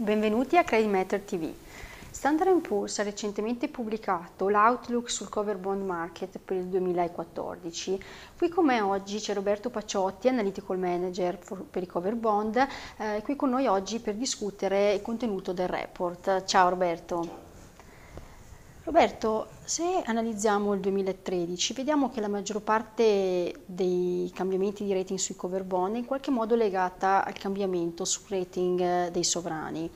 Benvenuti a Credit Matter TV. Standard Poor's ha recentemente pubblicato l'outlook sul cover bond market per il 2014. Qui con me oggi c'è Roberto Paciotti, analytical manager per i cover bond, eh, qui con noi oggi per discutere il contenuto del report. Ciao Roberto. Roberto, se analizziamo il 2013, vediamo che la maggior parte dei cambiamenti di rating sui cover bond è in qualche modo legata al cambiamento sul rating eh, dei sovrani.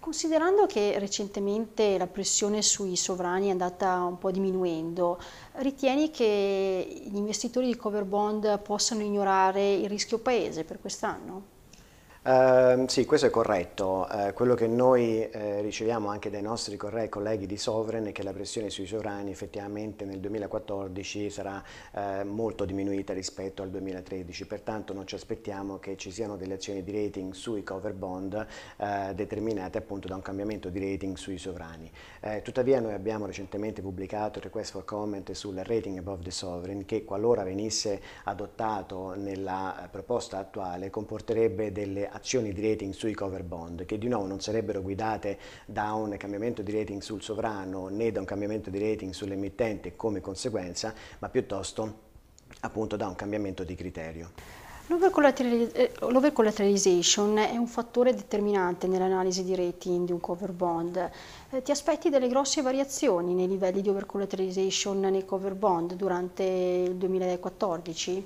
Considerando che recentemente la pressione sui sovrani è andata un po' diminuendo, ritieni che gli investitori di cover bond possano ignorare il rischio paese per quest'anno? Ehm, sì, questo è corretto. Uh, quello che noi uh, riceviamo anche dai nostri colleghi di Sovereign è che la pressione sui sovrani effettivamente nel 2014 sarà eh, molto diminuita rispetto al 2013, pertanto non ci aspettiamo che ci siano delle azioni di rating sui cover bond determinate appunto da un cambiamento di rating sui sovrani. tuttavia noi abbiamo recentemente pubblicato il request for comment sul rating above the sovereign che qualora venisse adottato nella proposta attuale comporterebbe delle azioni di rating sui cover bond, che di nuovo non sarebbero guidate da un cambiamento di rating sul sovrano né da un cambiamento di rating sull'emittente come conseguenza, ma piuttosto appunto da un cambiamento di criterio. Eh, l'overcollateralization è un fattore determinante nell'analisi di rating di un cover bond. Eh, ti aspetti delle grosse variazioni nei livelli di overcollateralization nei cover bond durante il 2014?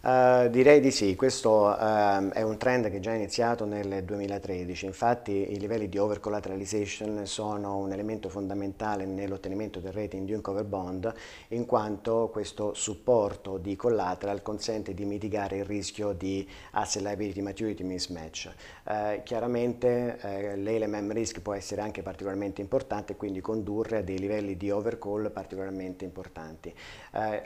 Uh, direi di sì, questo uh, è un trend che è già iniziato nel 2013, infatti i livelli di overcollateralization sono un elemento fondamentale nell'ottenimento del rating di un cover bond in quanto questo supporto di collateral consente di mitigare il rischio di asset liability maturity mismatch. Uh, chiaramente eh, l'LMM risk può essere anche particolarmente importante e quindi condurre a dei livelli di overcall particolarmente importanti.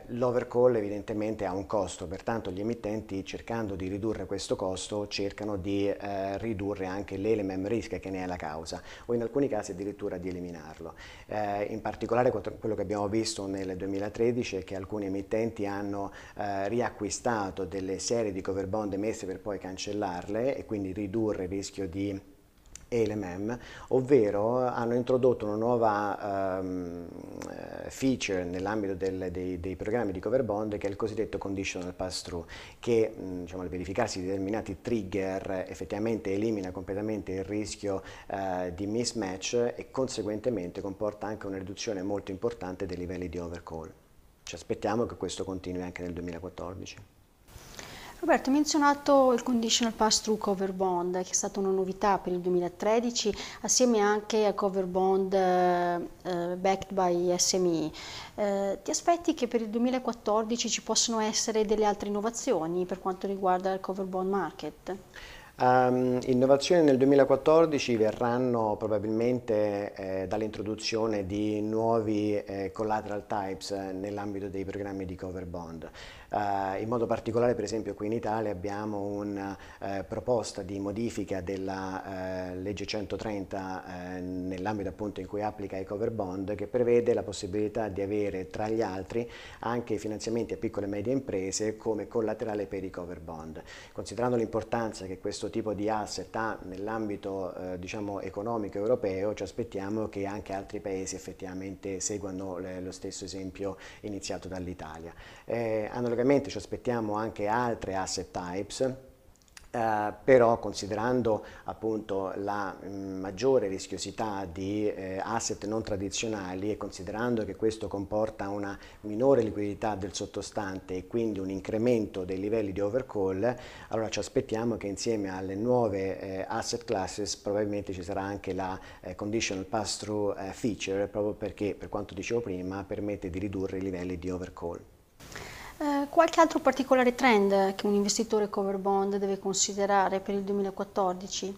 L'overcall evidentemente ha un costo, pertanto tanto gli emittenti cercando di ridurre questo costo cercano di eh, ridurre anche l'element risk che ne è la causa o in alcuni casi addirittura di eliminarlo. Eh, in particolare quello che abbiamo visto nel 2013 è che alcuni emittenti hanno eh, riacquistato delle serie di cover bond emesse per poi cancellarle e quindi ridurre il rischio di LMM, ovvero eh, hanno introdotto una nuova ehm, feature nell'ambito dei, dei, programmi di cover bond che è il cosiddetto conditional pass-through, che mm, diciamo, al verificarsi di determinati trigger effettivamente elimina completamente il rischio eh, di mismatch e conseguentemente comporta anche una riduzione molto importante dei livelli di overcall. Ci aspettiamo che questo continui anche nel 2014. Roberto, hai menzionato il Conditional Pass-Through Cover Bond, che è stata una novità per il 2013, assieme anche a Cover Bond eh, eh backed by SME. Eh, ti aspetti che per il 2014 ci possano essere delle altre innovazioni per quanto riguarda il Cover Bond Market? Um, innovazioni nel 2014 verranno probabilmente eh, dall'introduzione di nuovi eh, collateral types eh, nell'ambito dei programmi di cover bond. Uh, in modo particolare per esempio qui in Italia abbiamo una uh, eh, proposta di modifica della uh, legge 130 nell'ambito appunto in cui applica i cover bond che prevede la possibilità di avere tra gli altri anche i finanziamenti a piccole e medie imprese come collaterale per i cover bond. Considerando l'importanza che questo tipo di asset ha nell'ambito diciamo economico europeo ci aspettiamo che anche altri paesi effettivamente seguano le, lo stesso esempio iniziato dall'Italia. Eh, hanno ovviamente ci aspettiamo anche altre asset types, eh, però considerando appunto la mh, mm, maggiore rischiosità di eh, asset non tradizionali e considerando che questo comporta una minore liquidità del sottostante e quindi un incremento dei livelli di overcall, allora ci aspettiamo che insieme alle nuove eh, asset classes probabilmente ci sarà anche la eh, conditional pass-through eh, feature proprio perché per quanto dicevo prima permette di ridurre i livelli di overcall. Eh, qualche altro particolare trend che un investitore cover bond deve considerare per il 2014?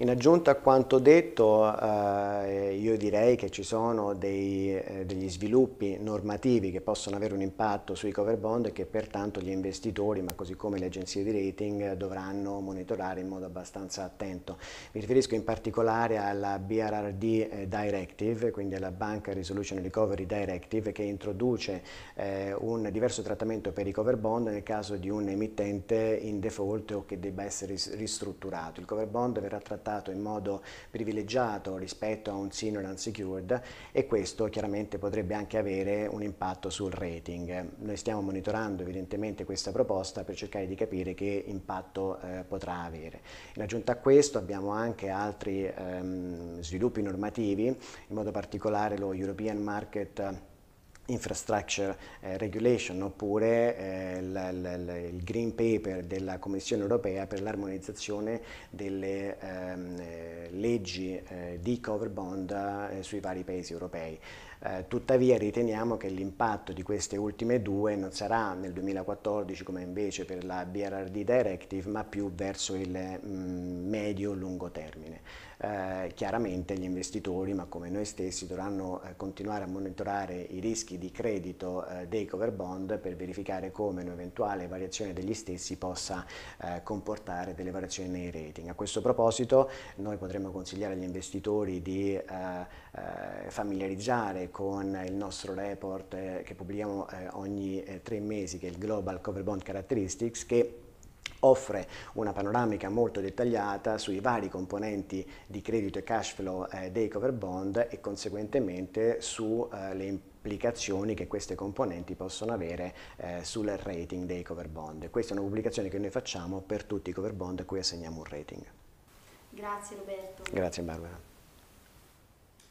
In aggiunta a quanto detto, eh, io direi che ci sono dei, eh, degli sviluppi normativi che possono avere un impatto sui cover bond e che pertanto gli investitori, ma così come le agenzie di rating, dovranno monitorare in modo abbastanza attento. Mi riferisco in particolare alla BRRD eh, Directive, quindi alla Bank Resolution Recovery Directive, che introduce eh, un diverso trattamento per i cover bond nel caso di un emittente in default o che debba essere ristrutturato. Il cover bond verrà trattato trattato in modo privilegiato rispetto a un senior unsecured e questo chiaramente potrebbe anche avere un impatto sul rating. Noi stiamo monitorando evidentemente questa proposta per cercare di capire che impatto eh, potrà avere. In aggiunta a questo abbiamo anche altri ehm, sviluppi normativi, in modo particolare lo European Market Infrastructure eh, Regulation oppure eh, il Green Paper della Commissione europea per l'armonizzazione delle ehm, eh, leggi di cover bond sui vari paesi europei. Eh, tuttavia riteniamo che l'impatto di queste ultime due non sarà nel 2014 come invece per la BRRD Directive, ma più verso il mm, medio-lungo termine. Eh, chiaramente gli investitori, ma come noi stessi, dovranno eh, continuare a monitorare i rischi di credito eh, dei cover bond per verificare come un'eventuale variazione degli stessi possa eh, comportare delle variazioni nei rating. A questo proposito noi potremmo consigliare agli investitori di eh, eh, familiarizzare con il nostro report eh, che pubblichiamo eh, ogni eh, tre mesi, che è il Global Cover Bond Characteristics, che offre una panoramica molto dettagliata sui vari componenti di credito e cash flow eh, dei cover bond e conseguentemente sulle eh, implicazioni che queste componenti possono avere eh, sul rating dei cover bond. Questa è una pubblicazione che noi facciamo per tutti i cover bond a cui assegniamo un rating. Grazie Roberto. Grazie Barbara.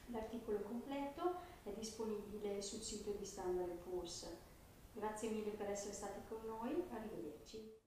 L'articolo completo è disponibile sul sito di Standard Poor's. Grazie mille per essere stati con noi, arrivederci.